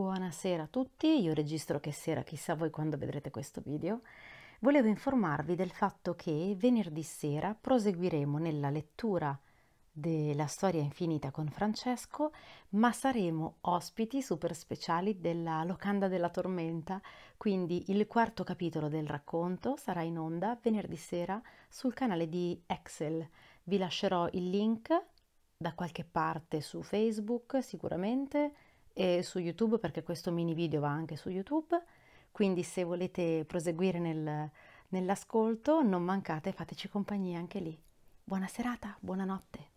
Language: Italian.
Buonasera a tutti, io registro che sera, chissà voi quando vedrete questo video. Volevo informarvi del fatto che venerdì sera proseguiremo nella lettura della storia infinita con Francesco, ma saremo ospiti super speciali della Locanda della Tormenta, quindi il quarto capitolo del racconto sarà in onda venerdì sera sul canale di Excel. Vi lascerò il link da qualche parte su Facebook sicuramente e su YouTube perché questo mini video va anche su YouTube, quindi se volete proseguire nel, nell'ascolto non mancate, fateci compagnia anche lì. Buona serata, buonanotte.